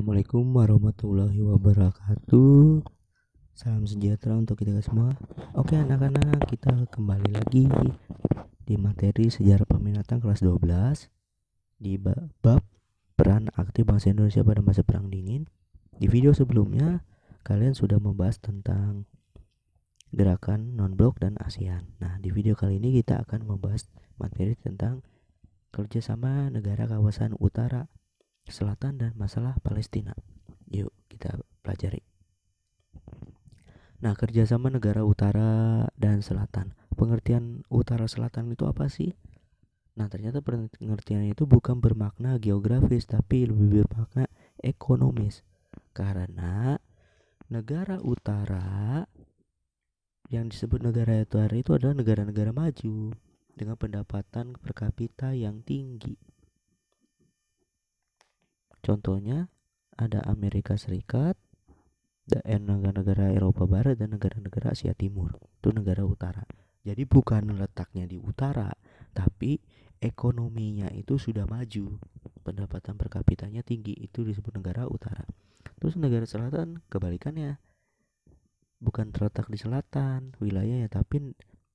Assalamualaikum warahmatullahi wabarakatuh Salam sejahtera untuk kita semua Oke anak-anak kita kembali lagi Di materi sejarah peminatan kelas 12 Di bab peran aktif bangsa Indonesia pada masa perang dingin Di video sebelumnya kalian sudah membahas tentang Gerakan non-blok dan ASEAN Nah di video kali ini kita akan membahas materi tentang Kerjasama negara kawasan utara Selatan dan masalah Palestina. Yuk kita pelajari. Nah, kerjasama negara utara dan selatan. Pengertian utara selatan itu apa sih? Nah, ternyata pengertian itu bukan bermakna geografis, tapi lebih bermakna ekonomis. Karena negara utara yang disebut negara utara itu adalah negara-negara maju dengan pendapatan per kapita yang tinggi. Contohnya ada Amerika Serikat, dan eh, negara-negara Eropa Barat dan negara-negara Asia Timur. Itu negara utara. Jadi bukan letaknya di utara, tapi ekonominya itu sudah maju. Pendapatan per kapitanya tinggi, itu disebut negara utara. Terus negara selatan kebalikannya. Bukan terletak di selatan wilayahnya, tapi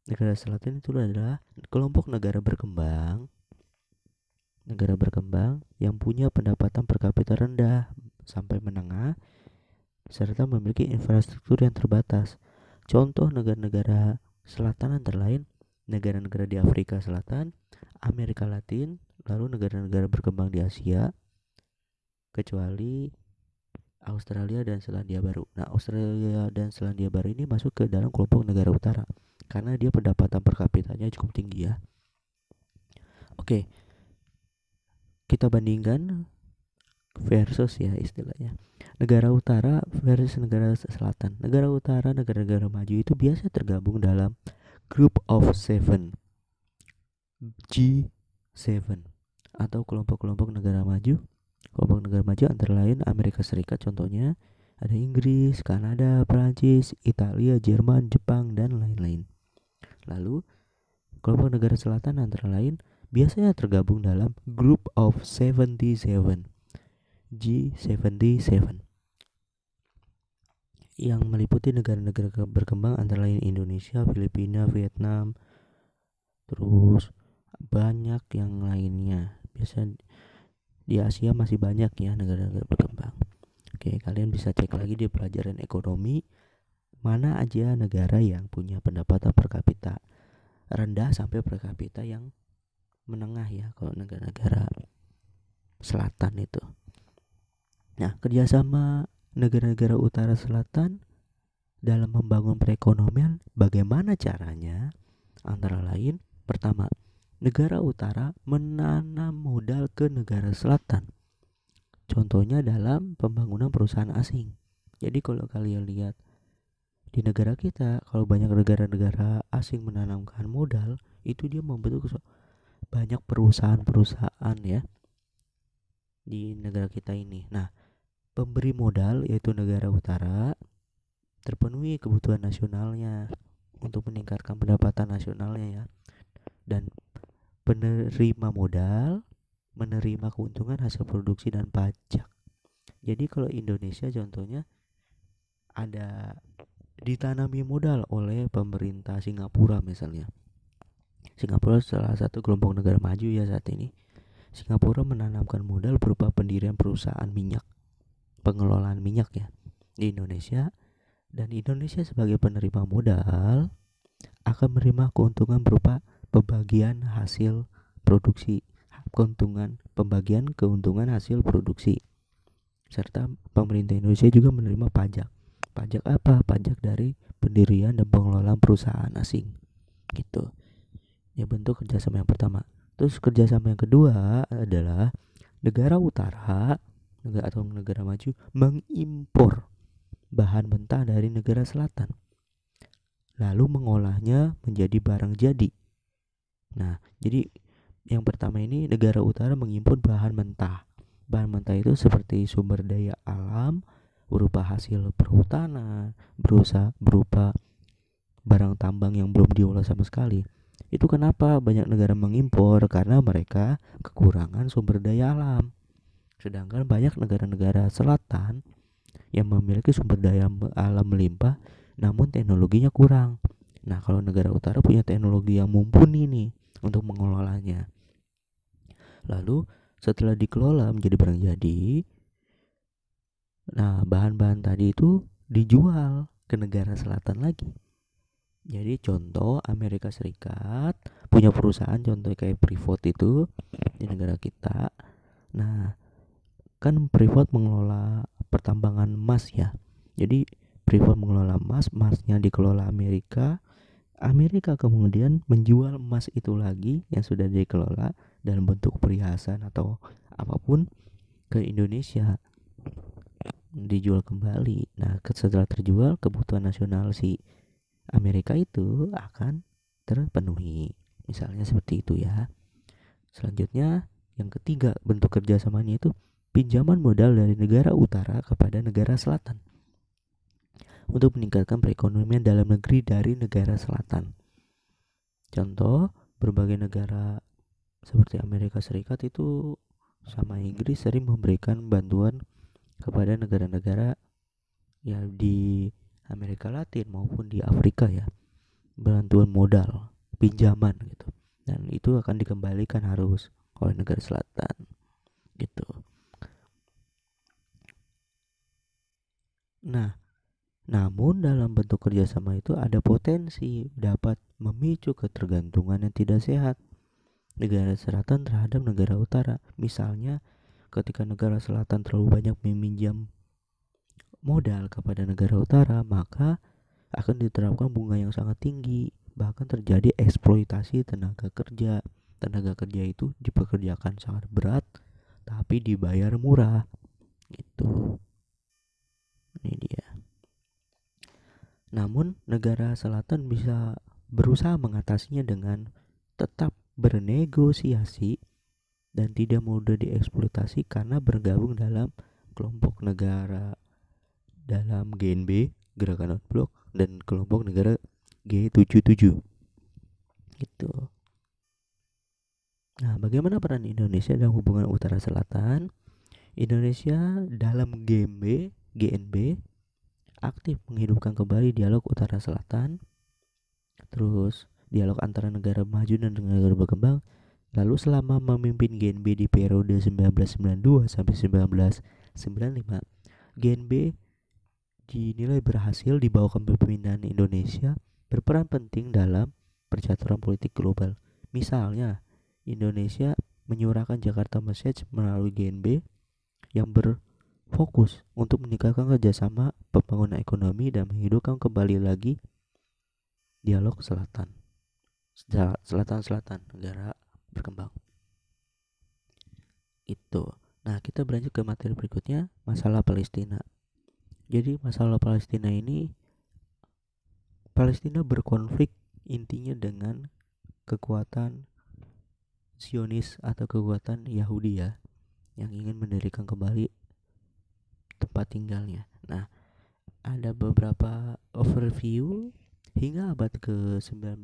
negara selatan itu adalah kelompok negara berkembang negara berkembang yang punya pendapatan per kapita rendah sampai menengah serta memiliki infrastruktur yang terbatas. Contoh negara-negara selatan antara lain negara-negara di Afrika Selatan, Amerika Latin, lalu negara-negara berkembang di Asia kecuali Australia dan Selandia Baru. Nah, Australia dan Selandia Baru ini masuk ke dalam kelompok negara utara karena dia pendapatan per kapitanya cukup tinggi ya. Oke, kita bandingkan versus ya istilahnya negara utara versus negara selatan negara utara negara-negara maju itu biasa tergabung dalam group of seven G7 atau kelompok-kelompok negara maju kelompok negara maju antara lain Amerika Serikat contohnya ada Inggris, Kanada, Prancis, Italia, Jerman, Jepang dan lain-lain. Lalu kelompok negara selatan antara lain biasanya tergabung dalam Group of 77 G77 yang meliputi negara-negara berkembang antara lain Indonesia, Filipina, Vietnam, terus banyak yang lainnya. Biasanya di Asia masih banyak ya negara-negara berkembang. Oke, kalian bisa cek lagi di pelajaran ekonomi mana aja negara yang punya pendapatan per kapita rendah sampai per kapita yang menengah ya kalau negara-negara selatan itu. Nah, kerjasama negara-negara utara selatan dalam membangun perekonomian bagaimana caranya? Antara lain, pertama, negara utara menanam modal ke negara selatan. Contohnya dalam pembangunan perusahaan asing. Jadi kalau kalian lihat di negara kita, kalau banyak negara-negara asing menanamkan modal, itu dia membentuk banyak perusahaan-perusahaan ya di negara kita ini. Nah, pemberi modal yaitu negara utara terpenuhi kebutuhan nasionalnya untuk meningkatkan pendapatan nasionalnya ya. Dan penerima modal menerima keuntungan hasil produksi dan pajak. Jadi kalau Indonesia contohnya ada ditanami modal oleh pemerintah Singapura misalnya Singapura salah satu kelompok negara maju ya saat ini. Singapura menanamkan modal berupa pendirian perusahaan minyak, pengelolaan minyak ya di Indonesia dan Indonesia sebagai penerima modal akan menerima keuntungan berupa pembagian hasil produksi, keuntungan pembagian keuntungan hasil produksi serta pemerintah Indonesia juga menerima pajak. Pajak apa? Pajak dari pendirian dan pengelolaan perusahaan asing. Gitu ya bentuk kerjasama yang pertama terus kerjasama yang kedua adalah negara utara negara atau negara maju mengimpor bahan mentah dari negara selatan lalu mengolahnya menjadi barang jadi nah jadi yang pertama ini negara utara mengimpor bahan mentah bahan mentah itu seperti sumber daya alam berupa hasil perhutanan, berusaha berupa barang tambang yang belum diolah sama sekali, itu kenapa banyak negara mengimpor karena mereka kekurangan sumber daya alam. Sedangkan banyak negara-negara selatan yang memiliki sumber daya alam melimpah namun teknologinya kurang. Nah, kalau negara utara punya teknologi yang mumpuni nih untuk mengelolanya. Lalu setelah dikelola menjadi barang jadi, nah bahan-bahan tadi itu dijual ke negara selatan lagi jadi contoh Amerika Serikat punya perusahaan contoh kayak Freeport itu di negara kita. Nah, kan Freeport mengelola pertambangan emas ya. Jadi Freeport mengelola emas, emasnya dikelola Amerika. Amerika kemudian menjual emas itu lagi yang sudah dikelola dalam bentuk perhiasan atau apapun ke Indonesia dijual kembali. Nah, setelah terjual kebutuhan nasional si Amerika itu akan terpenuhi. Misalnya seperti itu ya. Selanjutnya yang ketiga bentuk kerjasamanya itu pinjaman modal dari negara utara kepada negara selatan untuk meningkatkan perekonomian dalam negeri dari negara selatan. Contoh, berbagai negara seperti Amerika Serikat itu sama Inggris sering memberikan bantuan kepada negara-negara yang di Amerika Latin maupun di Afrika ya bantuan modal pinjaman gitu dan itu akan dikembalikan harus oleh negara selatan gitu nah namun dalam bentuk kerjasama itu ada potensi dapat memicu ketergantungan yang tidak sehat negara selatan terhadap negara utara. Misalnya ketika negara selatan terlalu banyak meminjam modal kepada negara utara, maka akan diterapkan bunga yang sangat tinggi. Bahkan terjadi eksploitasi tenaga kerja. Tenaga kerja itu dipekerjakan sangat berat tapi dibayar murah. itu Ini dia. Namun negara selatan bisa berusaha mengatasinya dengan tetap bernegosiasi dan tidak mudah dieksploitasi karena bergabung dalam kelompok negara dalam GNB Gerakan Non Blok dan kelompok negara G77 gitu nah bagaimana peran Indonesia dalam hubungan utara selatan Indonesia dalam GNB GNB aktif menghidupkan kembali dialog utara selatan terus dialog antara negara maju dan negara berkembang lalu selama memimpin GNB di periode 1992 sampai 1995 GNB dinilai berhasil di bawah kepemimpinan Indonesia berperan penting dalam percaturan politik global. Misalnya, Indonesia menyuarakan Jakarta Message melalui GNB yang berfokus untuk meningkatkan kerjasama pembangunan ekonomi dan menghidupkan kembali lagi dialog selatan. Selatan-selatan negara berkembang. Itu. Nah, kita berlanjut ke materi berikutnya, masalah Palestina jadi masalah Palestina ini Palestina berkonflik intinya dengan kekuatan Zionis atau kekuatan Yahudi ya yang ingin mendirikan kembali tempat tinggalnya. Nah, ada beberapa overview hingga abad ke-19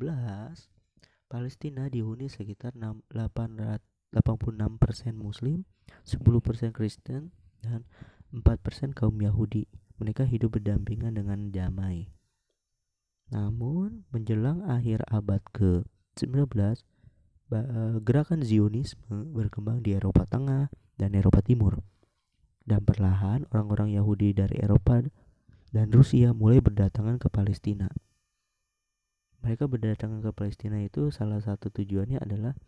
Palestina dihuni sekitar 86% muslim, 10% Kristen dan 4% kaum Yahudi. Mereka hidup berdampingan dengan damai. Namun, menjelang akhir abad ke-19, eh, gerakan Zionisme berkembang di Eropa Tengah dan Eropa Timur. Dan perlahan orang-orang Yahudi dari Eropa dan Rusia mulai berdatangan ke Palestina. Mereka berdatangan ke Palestina itu salah satu tujuannya adalah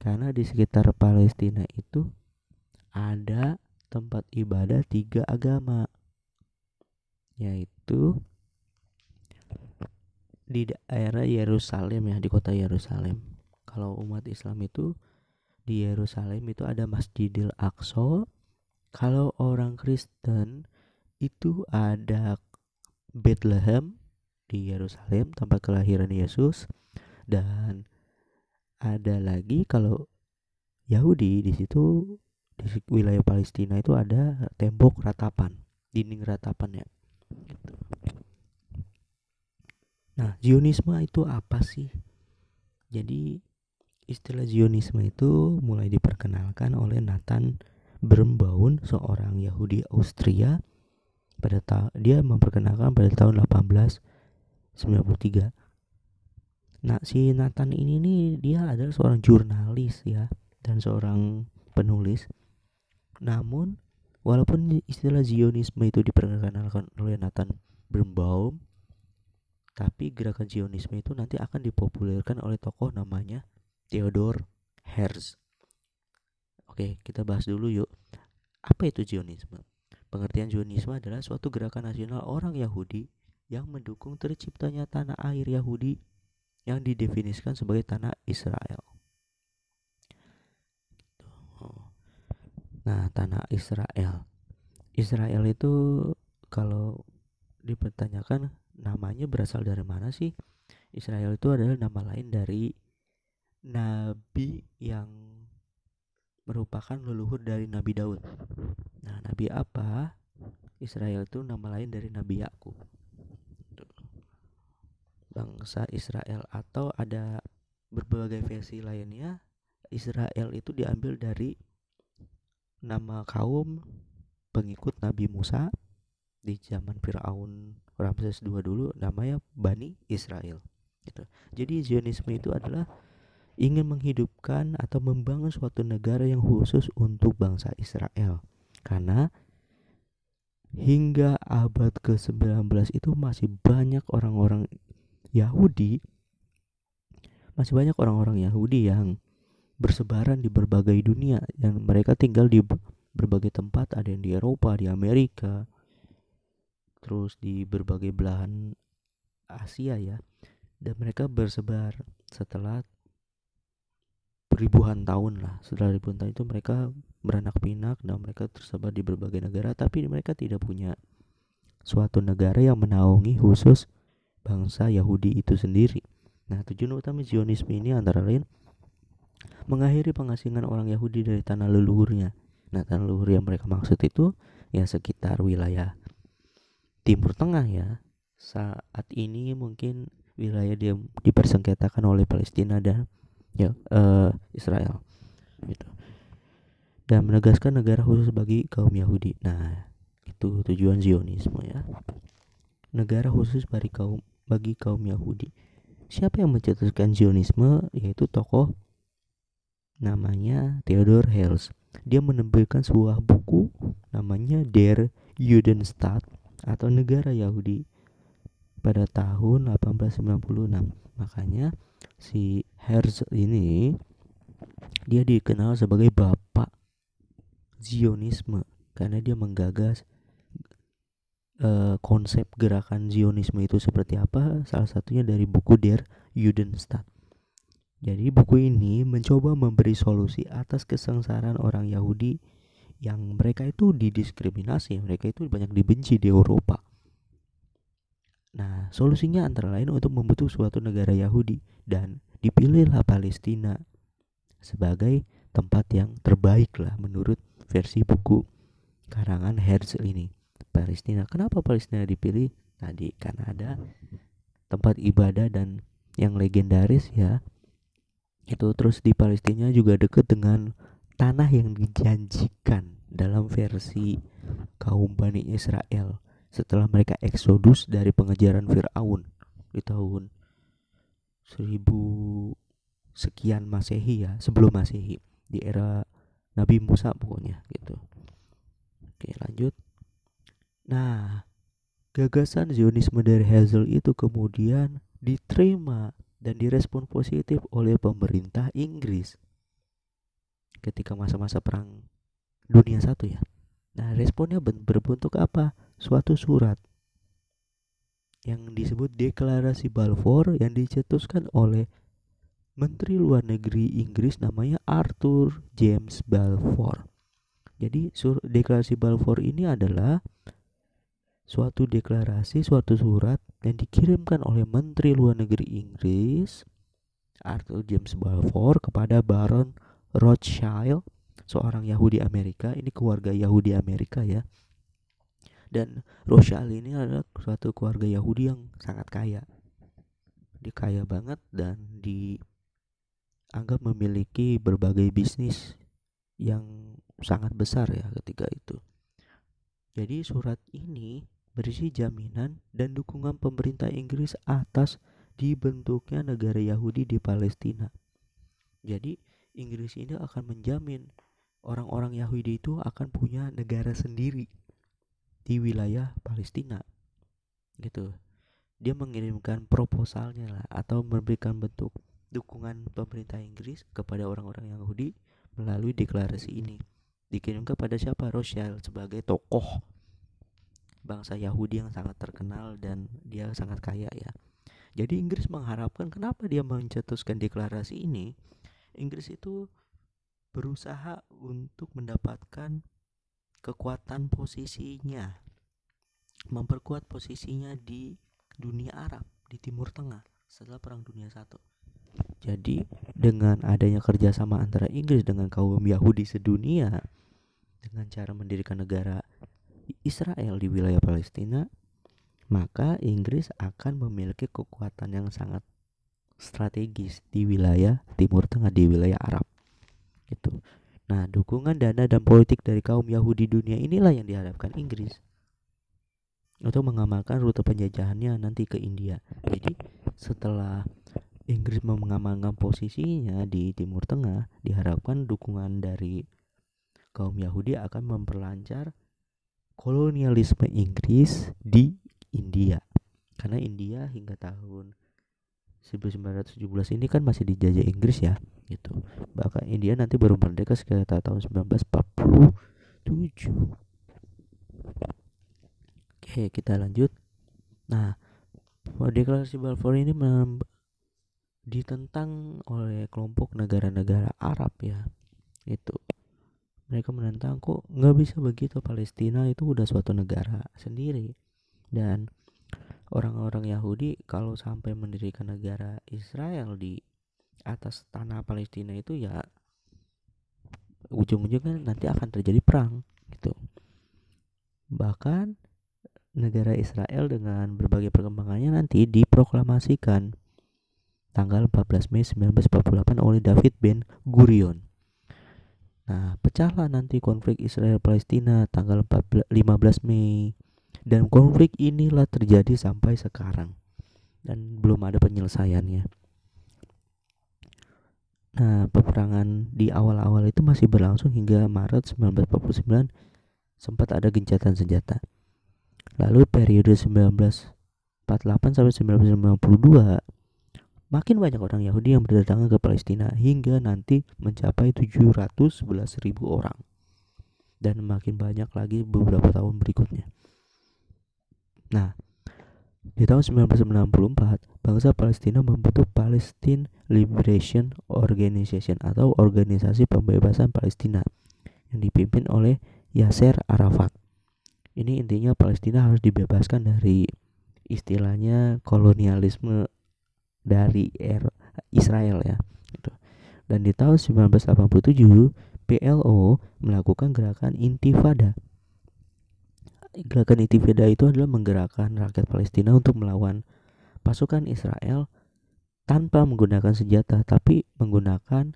karena di sekitar Palestina itu ada tempat ibadah tiga agama yaitu di daerah Yerusalem ya di kota Yerusalem kalau umat Islam itu di Yerusalem itu ada Masjidil Aqsa kalau orang Kristen itu ada Bethlehem di Yerusalem tempat kelahiran Yesus dan ada lagi kalau Yahudi di situ di wilayah Palestina itu ada tembok ratapan dinding ratapan ya gitu. Nah, Zionisme itu apa sih? Jadi istilah Zionisme itu mulai diperkenalkan oleh Nathan Birnbaum, seorang Yahudi Austria pada ta- dia memperkenalkan pada tahun 1893. Nah, si Nathan ini nih dia adalah seorang jurnalis ya dan seorang penulis. Namun Walaupun istilah Zionisme itu diperkenalkan oleh Nathan Birnbaum, tapi gerakan Zionisme itu nanti akan dipopulerkan oleh tokoh namanya Theodor Herz. Oke, kita bahas dulu yuk. Apa itu Zionisme? Pengertian Zionisme adalah suatu gerakan nasional orang Yahudi yang mendukung terciptanya tanah air Yahudi yang didefinisikan sebagai tanah Israel. Nah, tanah Israel. Israel itu kalau dipertanyakan namanya berasal dari mana sih? Israel itu adalah nama lain dari nabi yang merupakan leluhur dari Nabi Daud. Nah, nabi apa? Israel itu nama lain dari Nabi Yakub. Bangsa Israel atau ada berbagai versi lainnya, Israel itu diambil dari nama kaum pengikut Nabi Musa di zaman Firaun Ramses II dulu namanya Bani Israel gitu. Jadi Zionisme itu adalah ingin menghidupkan atau membangun suatu negara yang khusus untuk bangsa Israel karena hingga abad ke-19 itu masih banyak orang-orang Yahudi masih banyak orang-orang Yahudi yang bersebaran di berbagai dunia dan mereka tinggal di berbagai tempat ada yang di Eropa di Amerika terus di berbagai belahan Asia ya dan mereka bersebar setelah ribuan tahun lah setelah ribuan tahun itu mereka beranak pinak dan mereka tersebar di berbagai negara tapi mereka tidak punya suatu negara yang menaungi khusus bangsa Yahudi itu sendiri nah tujuan utama Zionisme ini antara lain mengakhiri pengasingan orang Yahudi dari tanah leluhurnya. Nah, tanah leluhur yang mereka maksud itu ya sekitar wilayah Timur Tengah ya. Saat ini mungkin wilayah dia dipersengketakan oleh Palestina dan ya uh, Israel gitu dan menegaskan negara khusus bagi kaum Yahudi nah itu tujuan Zionisme ya negara khusus bagi kaum bagi kaum Yahudi siapa yang mencetuskan Zionisme yaitu tokoh namanya Theodore Herz. Dia menerbitkan sebuah buku namanya Der Judenstaat atau negara Yahudi pada tahun 1896. Makanya si Herz ini dia dikenal sebagai bapak Zionisme karena dia menggagas eh, konsep gerakan Zionisme itu seperti apa salah satunya dari buku Der Judenstaat jadi buku ini mencoba memberi solusi atas kesengsaraan orang Yahudi yang mereka itu didiskriminasi, mereka itu banyak dibenci di Eropa. Nah, solusinya antara lain untuk membentuk suatu negara Yahudi dan dipilihlah Palestina sebagai tempat yang terbaik lah menurut versi buku karangan Herzl ini. Palestina. Kenapa Palestina dipilih? Tadi karena ada tempat ibadah dan yang legendaris ya itu terus di Palestina juga dekat dengan tanah yang dijanjikan dalam versi kaum Bani Israel setelah mereka eksodus dari pengejaran Firaun di tahun seribu sekian Masehi ya, sebelum Masehi di era Nabi Musa pokoknya gitu. Oke, lanjut. Nah, gagasan Zionisme dari Hazel itu kemudian diterima dan direspon positif oleh pemerintah Inggris ketika masa-masa perang dunia satu ya. Nah responnya berbentuk apa? Suatu surat yang disebut Deklarasi Balfour yang dicetuskan oleh Menteri Luar Negeri Inggris namanya Arthur James Balfour. Jadi sur deklarasi Balfour ini adalah suatu deklarasi, suatu surat dan dikirimkan oleh Menteri Luar Negeri Inggris Arthur James Balfour kepada Baron Rothschild, seorang Yahudi Amerika, ini keluarga Yahudi Amerika ya. Dan Rothschild ini adalah suatu keluarga Yahudi yang sangat kaya. Dia kaya banget dan dianggap memiliki berbagai bisnis yang sangat besar ya ketika itu. Jadi surat ini berisi jaminan dan dukungan pemerintah Inggris atas dibentuknya negara Yahudi di Palestina. Jadi Inggris ini akan menjamin orang-orang Yahudi itu akan punya negara sendiri di wilayah Palestina. Gitu. Dia mengirimkan proposalnya lah atau memberikan bentuk dukungan pemerintah Inggris kepada orang-orang Yahudi melalui deklarasi ini dikirim kepada siapa Rothschild sebagai tokoh bangsa Yahudi yang sangat terkenal dan dia sangat kaya ya. Jadi Inggris mengharapkan kenapa dia mencetuskan deklarasi ini? Inggris itu berusaha untuk mendapatkan kekuatan posisinya, memperkuat posisinya di dunia Arab di Timur Tengah setelah Perang Dunia Satu. Jadi dengan adanya kerjasama antara Inggris dengan kaum Yahudi sedunia dengan cara mendirikan negara Israel di wilayah Palestina, maka Inggris akan memiliki kekuatan yang sangat strategis di wilayah Timur Tengah di wilayah Arab. Itu. Nah, dukungan dana dan politik dari kaum Yahudi dunia inilah yang diharapkan Inggris untuk mengamalkan rute penjajahannya nanti ke India. Jadi, setelah Inggris mengamankan posisinya di Timur Tengah, diharapkan dukungan dari kaum Yahudi akan memperlancar kolonialisme Inggris di India. Karena India hingga tahun 1917 ini kan masih dijajah Inggris ya, gitu. Bahkan India nanti baru merdeka sekitar tahun 1947. Oke, kita lanjut. Nah, deklarasi Balfour ini ditentang oleh kelompok negara-negara Arab ya. Itu mereka menentang kok nggak bisa begitu Palestina itu udah suatu negara sendiri dan orang-orang Yahudi kalau sampai mendirikan negara Israel di atas tanah Palestina itu ya ujung-ujungnya nanti akan terjadi perang gitu bahkan negara Israel dengan berbagai perkembangannya nanti diproklamasikan tanggal 14 Mei 1948 oleh David Ben Gurion Nah, pecahlah nanti konflik Israel Palestina tanggal 14, 15 Mei. Dan konflik inilah terjadi sampai sekarang dan belum ada penyelesaiannya. Nah, peperangan di awal-awal itu masih berlangsung hingga Maret 1949 sempat ada gencatan senjata. Lalu periode 1948 sampai 1952 Makin banyak orang Yahudi yang berdatangan ke Palestina hingga nanti mencapai 711.000 orang. Dan makin banyak lagi beberapa tahun berikutnya. Nah, di tahun 1964 bangsa Palestina membentuk Palestine Liberation Organization atau Organisasi Pembebasan Palestina yang dipimpin oleh Yasser Arafat. Ini intinya Palestina harus dibebaskan dari istilahnya kolonialisme dari er, Israel ya gitu. dan di tahun 1987 PLO melakukan gerakan intifada gerakan intifada itu adalah menggerakkan rakyat Palestina untuk melawan pasukan Israel tanpa menggunakan senjata tapi menggunakan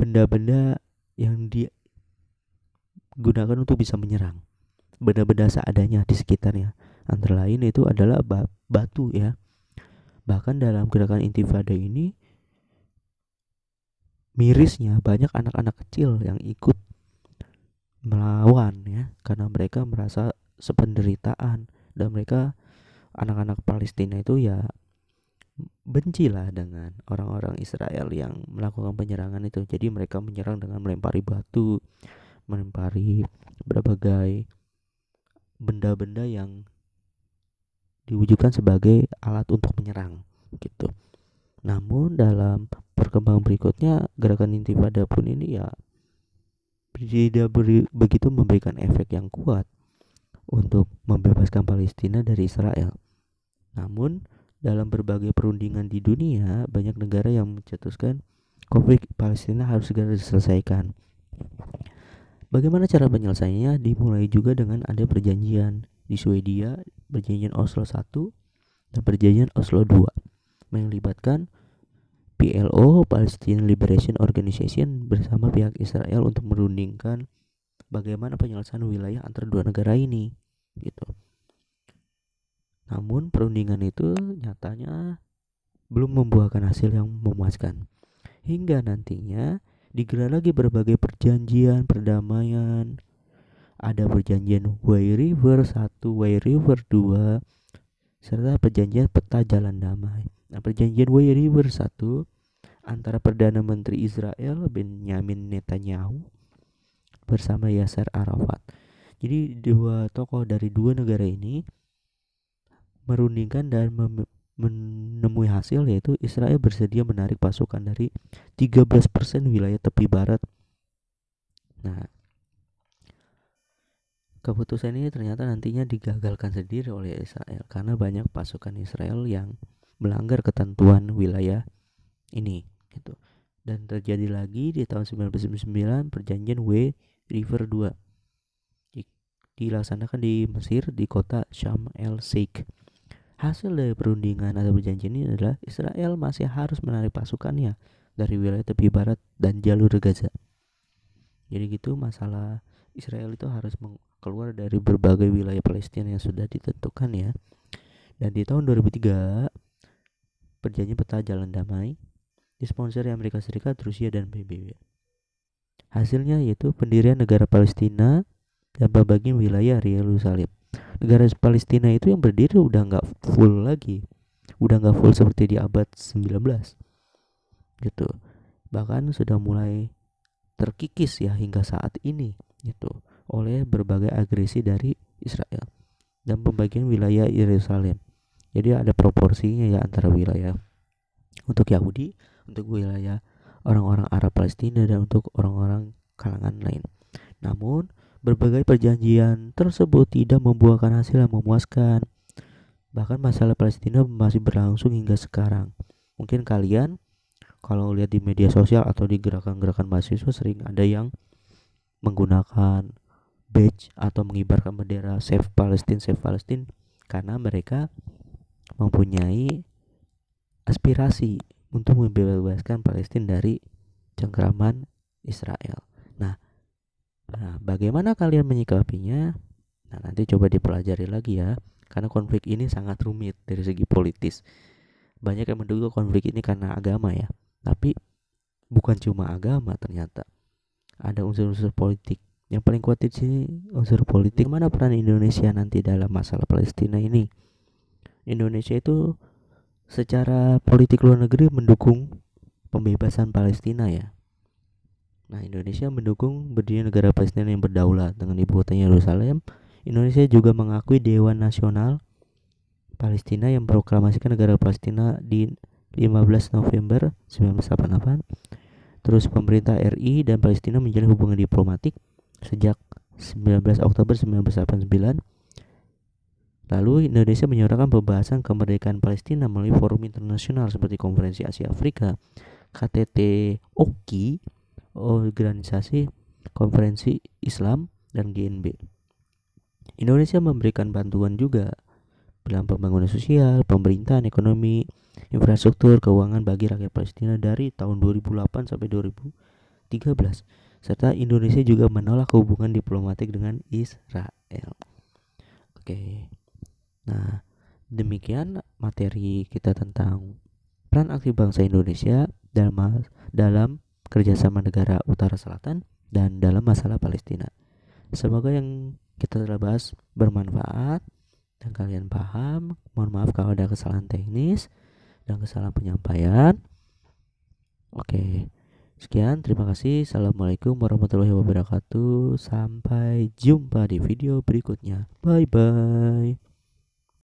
benda-benda yang digunakan untuk bisa menyerang benda-benda seadanya di sekitarnya antara lain itu adalah batu ya Bahkan dalam gerakan intifada ini mirisnya banyak anak-anak kecil yang ikut melawan ya karena mereka merasa sependeritaan dan mereka anak-anak Palestina itu ya benci lah dengan orang-orang Israel yang melakukan penyerangan itu. Jadi mereka menyerang dengan melempari batu, melempari berbagai benda-benda yang diwujudkan sebagai alat untuk menyerang gitu. Namun dalam perkembangan berikutnya gerakan intifada pun ini ya tidak beri, begitu memberikan efek yang kuat untuk membebaskan Palestina dari Israel. Namun dalam berbagai perundingan di dunia banyak negara yang mencetuskan konflik Palestina harus segera diselesaikan. Bagaimana cara penyelesaiannya dimulai juga dengan ada perjanjian di Swedia Perjanjian Oslo 1 dan Perjanjian Oslo 2 melibatkan PLO Palestine Liberation Organization bersama pihak Israel untuk merundingkan bagaimana penyelesaian wilayah antara dua negara ini gitu. Namun perundingan itu nyatanya belum membuahkan hasil yang memuaskan. Hingga nantinya digelar lagi berbagai perjanjian perdamaian ada perjanjian Way River 1, Way River 2 serta perjanjian peta jalan damai. Nah, perjanjian Way River 1 antara Perdana Menteri Israel Benjamin Netanyahu bersama Yasser Arafat. Jadi dua tokoh dari dua negara ini merundingkan dan menemui hasil yaitu Israel bersedia menarik pasukan dari 13% wilayah tepi barat. Nah, Keputusan ini ternyata nantinya digagalkan sendiri oleh Israel karena banyak pasukan Israel yang melanggar ketentuan wilayah ini gitu. Dan terjadi lagi di tahun 1999 perjanjian W River 2 dilaksanakan di Mesir di kota Sham El Sheikh. Hasil dari perundingan atau perjanjian ini adalah Israel masih harus menarik pasukannya dari wilayah tepi barat dan jalur Gaza. Jadi gitu masalah Israel itu harus keluar dari berbagai wilayah Palestina yang sudah ditentukan ya. Dan di tahun 2003 perjanjian peta jalan damai disponsori Amerika Serikat, Rusia dan PBB. Hasilnya yaitu pendirian negara Palestina dan pembagian wilayah Yerusalem. Negara Palestina itu yang berdiri udah nggak full lagi, udah nggak full seperti di abad 19 gitu. Bahkan sudah mulai terkikis ya hingga saat ini gitu oleh berbagai agresi dari Israel dan pembagian wilayah Yerusalem. Jadi ada proporsinya ya antara wilayah untuk Yahudi, untuk wilayah orang-orang Arab Palestina dan untuk orang-orang kalangan lain. Namun berbagai perjanjian tersebut tidak membuahkan hasil yang memuaskan. Bahkan masalah Palestina masih berlangsung hingga sekarang. Mungkin kalian kalau lihat di media sosial atau di gerakan-gerakan mahasiswa sering ada yang menggunakan badge atau mengibarkan bendera Save Palestine Save Palestine karena mereka mempunyai aspirasi untuk membebaskan Palestina dari cengkeraman Israel. Nah, nah bagaimana kalian menyikapinya? Nah, nanti coba dipelajari lagi ya, karena konflik ini sangat rumit dari segi politis. Banyak yang menduga konflik ini karena agama ya, tapi bukan cuma agama ternyata. Ada unsur-unsur politik yang paling kuat di sini unsur politik mana peran Indonesia nanti dalam masalah Palestina ini Indonesia itu secara politik luar negeri mendukung pembebasan Palestina ya nah Indonesia mendukung berdirinya negara Palestina yang berdaulat dengan ibu kotanya Yerusalem Indonesia juga mengakui Dewan Nasional Palestina yang proklamasikan negara Palestina di 15 November 1988 terus pemerintah RI dan Palestina menjalin hubungan diplomatik sejak 19 Oktober 1989 Lalu Indonesia menyuarakan pembahasan kemerdekaan Palestina melalui forum internasional seperti Konferensi Asia Afrika, KTT OKI, Organisasi Konferensi Islam, dan GNB. Indonesia memberikan bantuan juga dalam pembangunan sosial, pemerintahan, ekonomi, infrastruktur, keuangan bagi rakyat Palestina dari tahun 2008 sampai 2013 serta Indonesia juga menolak hubungan diplomatik dengan Israel. Oke. Nah, demikian materi kita tentang peran aktif bangsa Indonesia dalam dalam kerjasama negara utara selatan dan dalam masalah Palestina. Semoga yang kita telah bahas bermanfaat dan kalian paham. Mohon maaf kalau ada kesalahan teknis dan kesalahan penyampaian. Oke. Okay. Sekian, terima kasih. Assalamualaikum warahmatullahi wabarakatuh. Sampai jumpa di video berikutnya. Bye bye.